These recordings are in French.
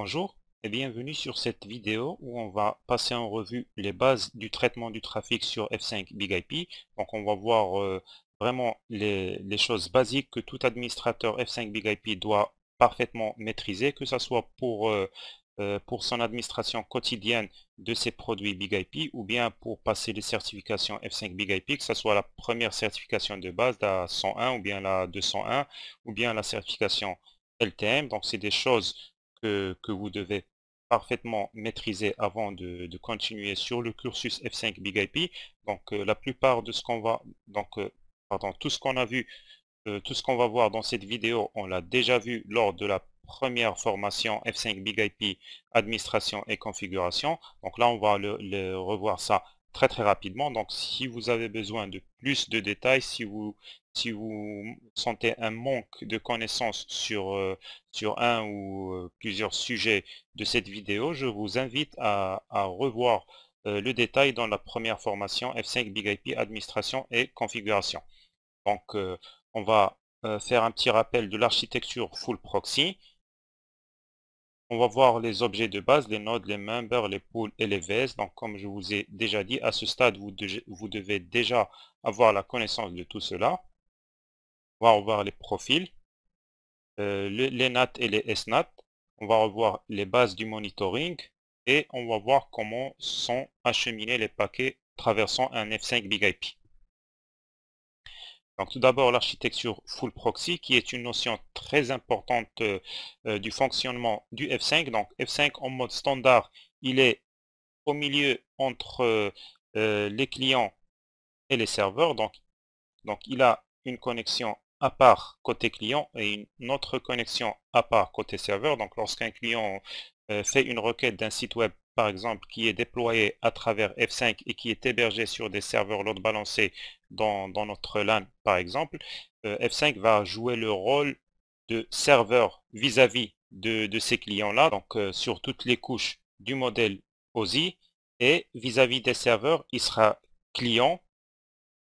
Bonjour et bienvenue sur cette vidéo où on va passer en revue les bases du traitement du trafic sur F5 Big IP. Donc on va voir euh, vraiment les, choses basiques que tout administrateur F5 Big IP doit parfaitement maîtriser, que ce soit pour, euh, euh, pour son administration quotidienne de ses produits Big IP ou bien pour passer les certifications F5 Big IP, que ce soit la première certification de base, la 101 ou bien la 201 ou bien la certification LTM. Donc c'est des choses que, vous devez parfaitement maîtriser avant de, continuer sur le cursus F5 Big IP. Donc euh, la plupart de ce qu'on va, donc euh, pardon, tout ce qu'on a vu, euh, tout ce qu'on va voir dans cette vidéo, on l'a déjà vu lors de la première formation F5 Big IP administration et configuration. Donc là on va le revoir ça très très rapidement. Donc si vous avez besoin de plus de détails, si vous, si vous sentez un manque de connaissances sur, euh, sur un ou euh, plusieurs sujets de cette vidéo, je vous invite à, revoir euh, le détail dans la première formation F5 Big IP Administration et Configuration. Donc on va faire un petit rappel de l'architecture Full Proxy. On va voir les objets de base, les nodes, les members, les pools et les VS. Donc comme je vous ai déjà dit, à ce stade, vous, devez déjà avoir la connaissance de tout cela. On va revoir les profils, euh, les, NAT et les SNAT. On va revoir les bases du monitoring et on va voir comment sont acheminés les paquets traversant un F5 Big IP. Donc tout d'abord l'architecture full proxy qui est une notion très importante euh, euh, du fonctionnement du F5. Donc F5 en mode standard, il est au milieu entre euh, les clients et les serveurs. Donc, donc il a une connexion à part côté client et une autre connexion à part côté serveur. Donc lorsqu'un client fait une requête d'un site web par exemple, qui est déployé à travers F5 et qui est hébergé sur des serveurs load balancés dans, notre LAN, par exemple, euh, F5 va jouer le rôle de serveur vis-à-vis de, de, ces clients-là, donc euh, sur toutes les couches du modèle OSI, et vis-à-vis des serveurs, il sera client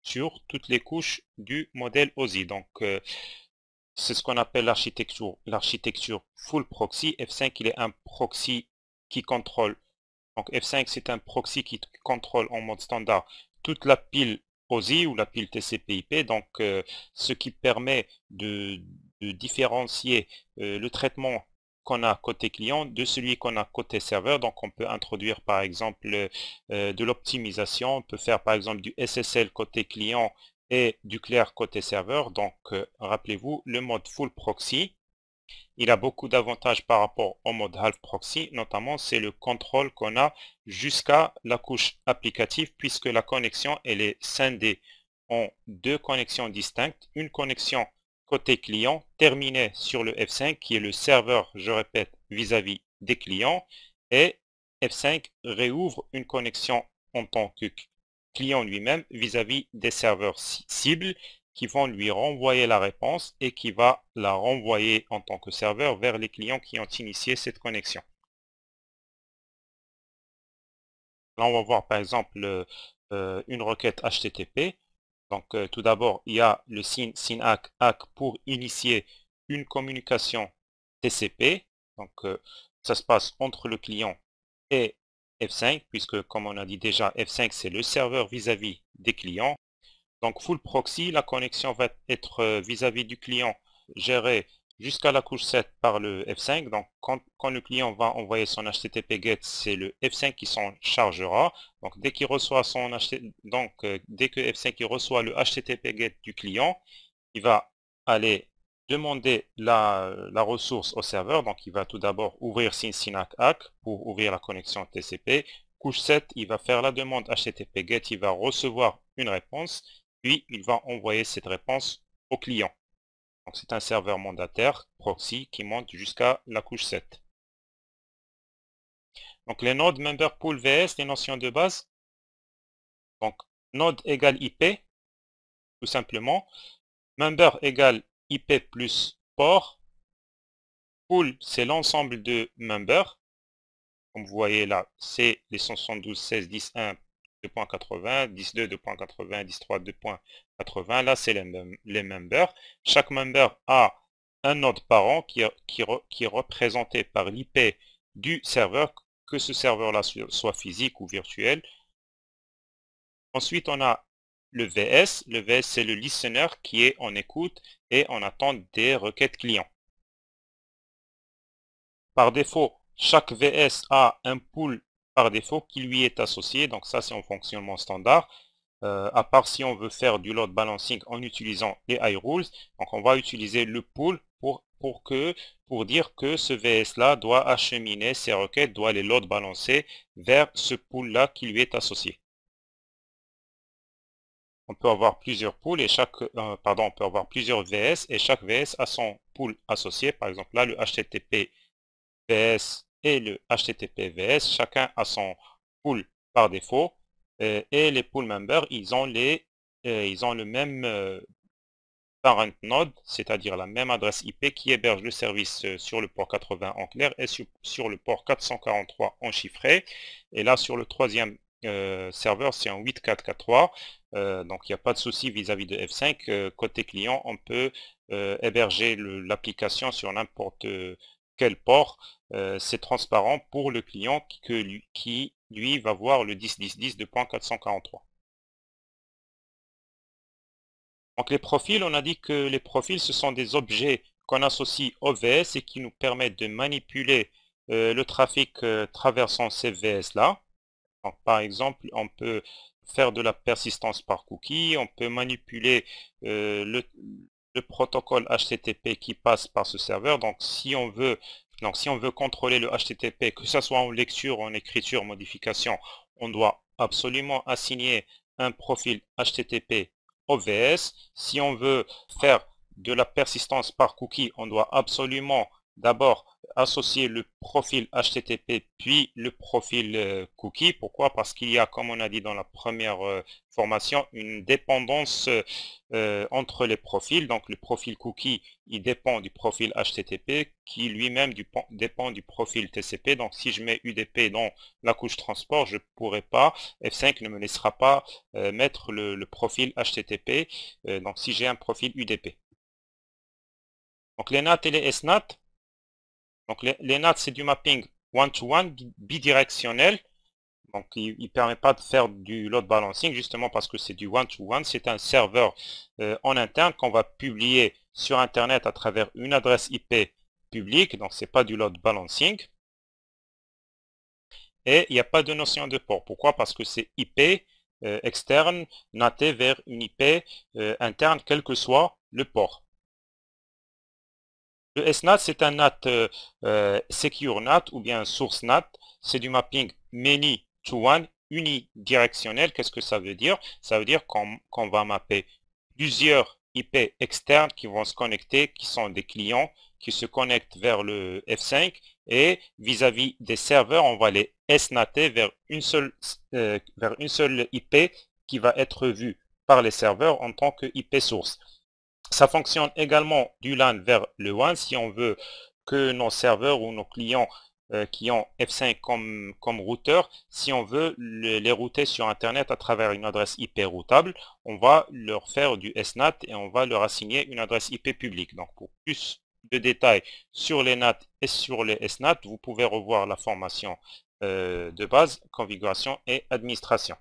sur toutes les couches du modèle OSI. Donc, euh, c'est ce qu'on appelle l'architecture, l'architecture full proxy. F5, il est un proxy qui contrôle donc F5, c'est un proxy qui contrôle en mode standard toute la pile OSI ou la pile TCP/IP, donc euh, ce qui permet de, différencier euh, le traitement qu'on a côté client de celui qu'on a côté serveur. Donc on peut introduire par exemple euh, de l'optimisation, on peut faire par exemple du SSL côté client et du clair côté serveur. Donc rappelez-vous, le mode full proxy il a beaucoup d'avantages par rapport au mode Half Proxy, notamment c'est le contrôle qu'on a jusqu'à la couche applicative puisque la connexion elle est scindée en deux connexions distinctes, une connexion côté client terminée sur le F5 qui est le serveur, je répète, vis-à-vis -vis des clients et F5 réouvre une connexion en tant que client lui-même vis-à-vis des serveurs cibles qui vont lui renvoyer la réponse et qui va la renvoyer en tant que serveur vers les clients qui ont initié cette connexion. Là, on va voir par exemple euh, euh, une requête HTTP. Donc euh, tout d'abord, il y a le SYN-ACK pour initier une communication TCP. Donc ça se passe entre le client et F5, puisque comme on a dit déjà, F5 c'est le serveur vis à -vis des clients donc full proxy, la connexion va être euh, vis-à-vis du client gérée jusqu'à la couche 7 par le F5. Donc quand, le client va envoyer son HTTP GET, c'est le F5 qui s'en chargera. Donc dès qu'il reçoit son donc euh, dès que F5 reçoit le HTTP GET du client, il va aller demander la, la ressource au serveur. Donc il va tout d'abord ouvrir SYNAC Hack pour ouvrir la connexion TCP. Couche 7, il va faire la demande HTTP GET, il va recevoir une réponse il va envoyer cette réponse au client. Donc c'est un serveur mandataire proxy qui monte jusqu'à la couche 7. Donc les nodes member pool VS, les notions de base. Donc node égale IP, tout simplement. Member égale IP plus port. Pool, c'est l'ensemble de member. Comme vous voyez là, c'est les 1 2.80, 10.2, 2.80, 10.3, 2.80. Là, c'est les, mêmes les, members. Chaque member a un node parent qui, qui est représenté par l'IP du serveur, que ce serveur-là soit physique ou virtuel. Ensuite, on a le VS. Le VS, c'est le listener qui est en écoute et en attente des requêtes clients. Par défaut, chaque VS a un pool par défaut qui lui est associé. Donc ça, c'est en fonctionnement standard. Euh, à part si on veut faire du load balancing en utilisant les high rules. Donc on va utiliser le pool pour, pour, que, pour dire que ce VS-là doit acheminer ses requêtes, doit les load balancer vers ce pool-là qui lui est associé. On peut avoir plusieurs pools et chaque, euh, pardon, on peut avoir plusieurs VS et chaque VS a son pool associé. Par exemple, là, le HTTP VS et le HTTPVS, chacun a son pool par défaut, euh, et les pool members, ils ont, les, euh, ils ont le même euh, parent node, c'est-à-dire la même adresse IP qui héberge le service sur le port 80 en clair et sur, le port 443 en chiffré. Et là, sur le troisième serveur, c'est un 8443, donc il n'y a pas de souci vis-à-vis de F5. côté client, on peut héberger l'application sur n'importe quel port euh, c'est transparent pour le client qui, lui, va voir le 10 de 443. Donc les profils, on a dit que les profils, ce sont des objets qu'on associe au VS et qui nous permettent de manipuler euh, le trafic euh, traversant ces VS là. par exemple, on peut faire de la persistance par cookie, on peut manipuler le, le protocole HTTP qui passe par ce serveur. Donc si on veut, donc, si on veut contrôler le HTTP, que ce soit en lecture, en écriture, modification, on doit absolument assigner un profil HTTP OVS. Si on veut faire de la persistance par cookie, on doit absolument d'abord associer le profil HTTP puis le profil euh, cookie. Pourquoi Parce qu'il y a, comme on a dit dans la première euh, formation, une dépendance euh, entre les profils. Donc le profil cookie, il dépend du profil HTTP qui lui-même dépend du profil TCP. Donc si je mets UDP dans la couche transport, je ne pourrai pas, F5 ne me laissera pas mettre le, profil HTTP. donc si j'ai un profil UDP. Donc les NAT et les SNAT, donc les, NAT, c'est du mapping one-to-one, bidirectionnel. Donc il ne permet pas de faire du load balancing, justement parce que c'est du one-to-one. C'est un serveur euh, en interne qu'on va publier sur Internet à travers une adresse IP publique. Donc ce n'est pas du load balancing. Et il n'y a pas de notion de port. Pourquoi Parce que c'est IP euh, externe naté vers une IP euh, interne, quel que soit le port. Le SNAT, c'est un NAT euh, euh, Secure NAT ou bien Source NAT. C'est du mapping many to one unidirectionnel. Qu'est-ce que ça veut dire Ça veut dire qu'on va mapper plusieurs IP externes qui vont se connecter, qui sont des clients qui se connectent vers le F5 et vis-à-vis des serveurs, on va les SNATer vers une seule, euh, vers une seule IP qui va être vue par les serveurs en tant que IP source. Ça fonctionne également du LAN vers le WAN si on veut que nos serveurs ou nos clients euh, qui ont F5 comme, comme routeur, si on veut les router sur Internet à travers une adresse IP routable, on va leur faire du SNAT et on va leur assigner une adresse IP publique. Donc pour plus de détails sur les NAT et sur les SNAT, vous pouvez revoir la formation euh, de base, configuration et administration.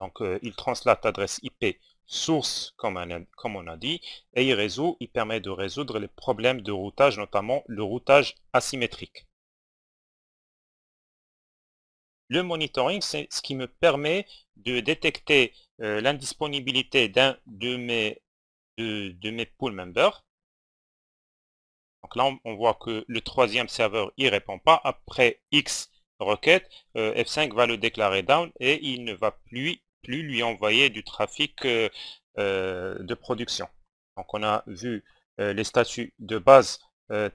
Donc euh, il translate adresse IP source, comme on, a, comme on a dit, et il résout, il permet de résoudre les problèmes de routage, notamment le routage asymétrique. Le monitoring, c'est ce qui me permet de détecter euh, l'indisponibilité d'un de mes, de, mes pool members. Donc là, on, voit que le troisième serveur, il répond pas. Après X requêtes, euh, F5 va le déclarer down et il ne va plus plus lui envoyer du trafic euh, euh, de production. Donc on a vu euh, les statuts de base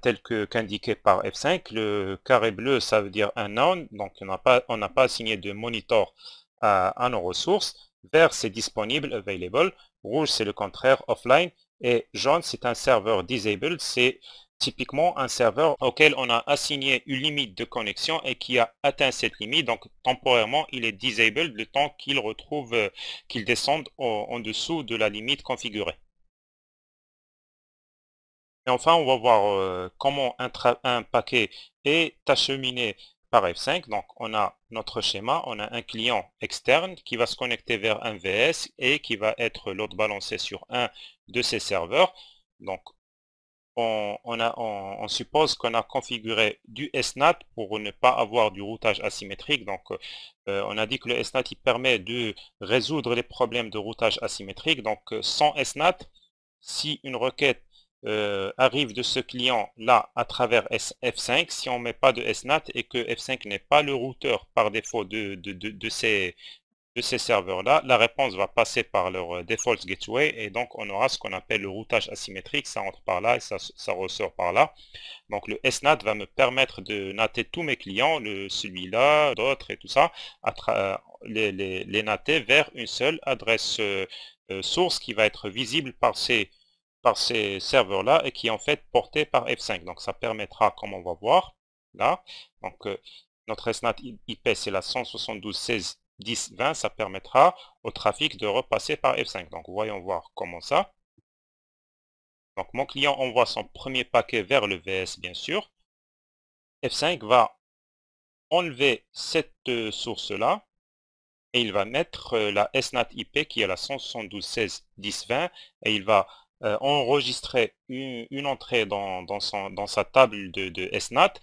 tels que qu'indiqués par F5. Le carré bleu, ça veut dire un noun, donc on n'a pas, signé assigné de monitor à, à nos ressources. Vert, c'est disponible, available. Rouge, c'est le contraire, offline. Et jaune, c'est un serveur disabled, c'est typiquement un serveur auquel on a assigné une limite de connexion et qui a atteint cette limite. Donc, temporairement, il est disabled le temps qu'il retrouve, euh, qu'il descende en dessous de la limite configurée. Et enfin, on va voir euh, comment un, paquet est acheminé par F5. Donc, on a notre schéma, on a un client externe qui va se connecter vers un VS et qui va être load balancé sur un de ces serveurs. Donc, on, suppose qu'on a configuré du SNAT pour ne pas avoir du routage asymétrique. Donc, euh, euh, on a dit que le SNAT permet de résoudre les problèmes de routage asymétrique. Donc, euh, sans SNAT, si une requête arrive de ce client-là à travers F5, si on ne met pas de SNAT et que F5 n'est pas le routeur par défaut de, de ces, de ces serveurs-là, la réponse va passer par leur euh, default gateway et donc on aura ce qu'on appelle le routage asymétrique, ça entre par là et ça, ça, ressort par là. Donc le SNAT va me permettre de nater tous mes clients, le celui-là, d'autres et tout ça, à euh, les, les, nater vers une seule adresse euh, source qui va être visible par ces, par ces serveurs-là et qui en fait portée par F5. Donc ça permettra, comme on va voir, là, donc notre SNAT IP c'est la 172.16 10, 20, ça permettra au trafic de repasser par F5. Donc voyons voir comment ça. Donc mon client envoie son premier paquet vers le VS bien sûr. F5 va enlever cette euh, source là et il va mettre euh, la SNAT IP qui est la 172.16.10.20 et il va euh, enregistrer une, entrée dans, son, dans, sa table de SNAT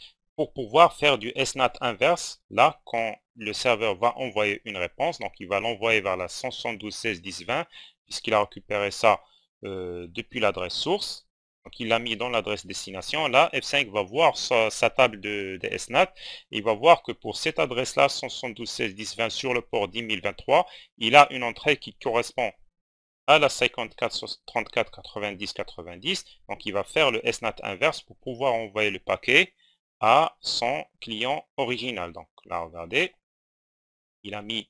pour pouvoir faire du SNAT inverse, là, quand le serveur va envoyer une réponse, donc il va l'envoyer vers la 172.16.10.20, 16 puisqu'il a récupéré ça euh, depuis l'adresse source, donc il l'a mis dans l'adresse destination, là, F5 va voir sa, table de, SNAT, et il va voir que pour cette adresse-là, 172 sur le port 10023, il a une entrée qui correspond à la 54 34 90 90 donc il va faire le SNAT inverse pour pouvoir envoyer le paquet son client original. Donc là, regardez, il a mis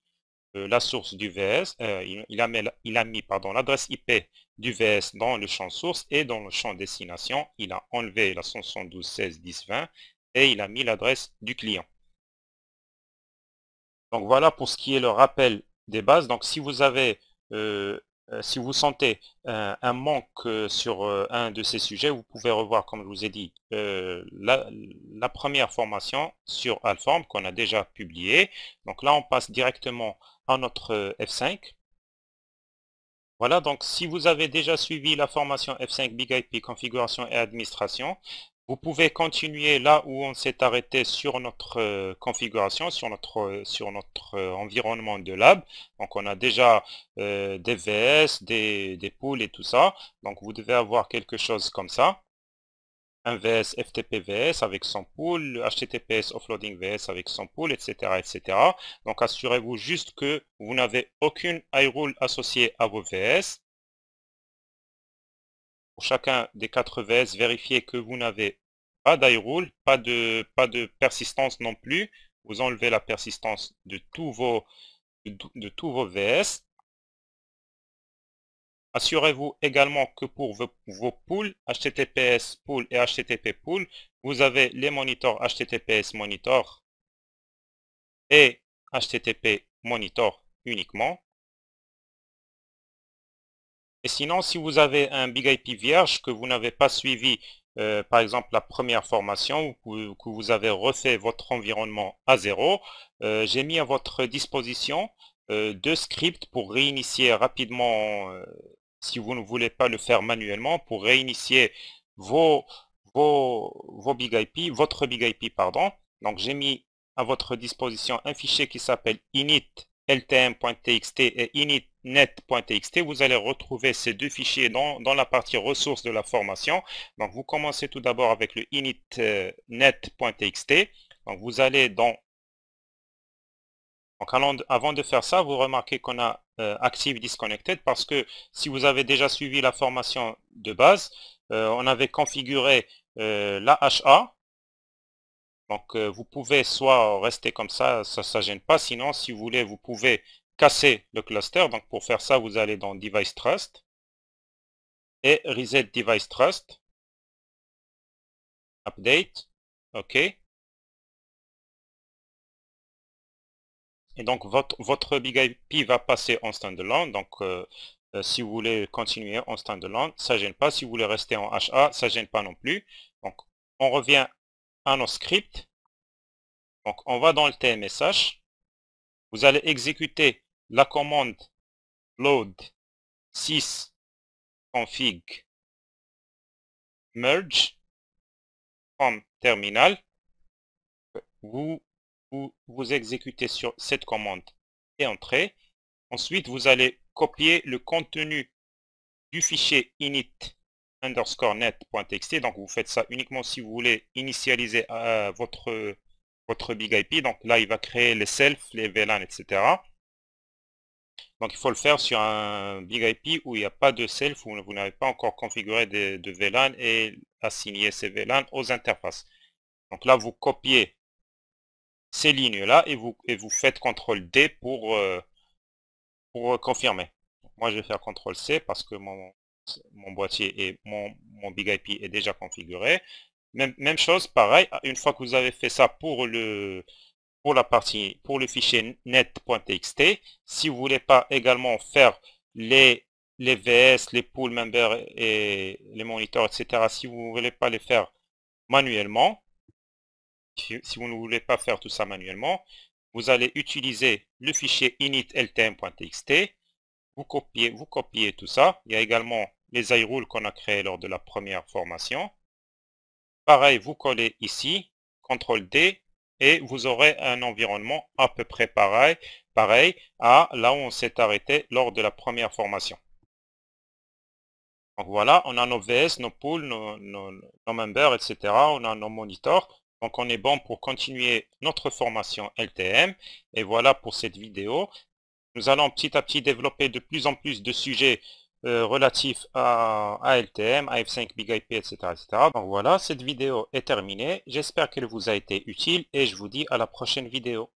euh, la source du VS, euh, il, il, a mis, il a mis pardon l'adresse IP du VS dans le champ source et dans le champ destination, il a enlevé la 172 16 10 20 et il a mis l'adresse du client. Donc voilà pour ce qui est le rappel des bases. Donc si vous avez euh, si vous sentez un, un manque sur un de ces sujets, vous pouvez revoir, comme je vous ai dit, la, la première formation sur Alform qu'on a déjà publié Donc là, on passe directement à notre euh, F5. Voilà, donc si vous avez déjà suivi la formation F5 Big IP Configuration et Administration, vous pouvez continuer là où on s'est arrêté sur notre euh, configuration, sur notre, euh, sur notre environnement de lab. Donc on a déjà des VS, des, des et tout ça. Donc vous devez avoir quelque chose comme ça un VS FTP VS avec son pool, HTTPS offloading VS avec son pool, etc. etc. Donc assurez-vous juste que vous n'avez aucune iRule associée à vos VS. Pour chacun des quatre VS, vérifiez que vous n'avez pas d'iRule, pas de, pas de persistance non plus. Vous enlevez la persistance de tous vos, de tous vos VS. Assurez-vous également que pour vos pools, HTTPS pool et HTTP pool, vous avez les monitors HTTPS monitor et HTTP monitor uniquement. Et sinon, si vous avez un Big IP vierge que vous n'avez pas suivi, euh, par exemple, la première formation ou que vous avez refait votre environnement à zéro, euh, j'ai mis à votre disposition euh, deux scripts pour réinitier rapidement si vous ne voulez pas le faire manuellement, pour réinitier vos, vos, vos Big votre Big IP, pardon. Donc j'ai mis à votre disposition un fichier qui s'appelle initltm.txt et initnet.txt. Vous allez retrouver ces deux fichiers dans, la partie ressources de la formation. Donc vous commencez tout d'abord avec le initnet.txt. Donc vous allez dans... Donc avant de faire ça, vous remarquez qu'on a euh, active Disconnected parce que si vous avez déjà suivi la formation de base, euh, on avait configuré euh, la HA. Donc vous pouvez soit rester comme ça, ça ne gêne pas. Sinon, si vous voulez, vous pouvez casser le cluster. Donc pour faire ça, vous allez dans Device Trust et Reset Device Trust. Update. OK. Et donc, votre, votre Big IP va passer en standalone. Donc, euh, euh, si vous voulez continuer en stand standalone, ça gêne pas. Si vous voulez rester en HA, ça gêne pas non plus. Donc, on revient à nos scripts. Donc, on va dans le TMSH. Vous allez exécuter la commande load 6 config merge comme terminal. Vous vous, exécutez sur cette commande et entrée. Ensuite, vous allez copier le contenu du fichier init underscore net.txt. Donc, vous faites ça uniquement si vous voulez initialiser euh, votre, votre big IP. Donc là, il va créer les self, les VLAN, etc. Donc il faut le faire sur un Big IP où il n'y a pas de self, où vous n'avez pas encore configuré de, de, VLAN et assigné ces VLAN aux interfaces. Donc là, vous copiez ces lignes-là et vous, et vous faites CTRL D pour, euh, euh, confirmer. Moi, je vais faire CTRL C parce que mon, mon boîtier et mon, mon Big IP est déjà configuré. Même, chose, pareil, une fois que vous avez fait ça pour le, pour la partie, pour le fichier net.txt. Si vous voulez pas également faire les, les VS, les pool members et les moniteurs, etc. Si vous voulez pas les faire manuellement, si, vous ne voulez pas faire tout ça manuellement, vous allez utiliser le fichier init.ltm.txt. vous copiez, tout ça. Il y a également les iRules qu'on a créés lors de la première formation. Pareil, vous collez ici, CTRL D, et vous aurez un environnement à peu près pareil, pareil à là où on s'est arrêté lors de la première formation. Donc voilà, on a nos VS, nos pools, nos, membres, members, etc. On a nos monitors. Donc on est bon pour continuer notre formation LTM. Et voilà pour cette vidéo. Nous allons petit à petit développer de plus en plus de sujets euh, relatifs à, LTM, à 5 Big IP, etc., etc. Donc voilà, cette vidéo est terminée. J'espère qu'elle vous a été utile et je vous dis à la prochaine vidéo.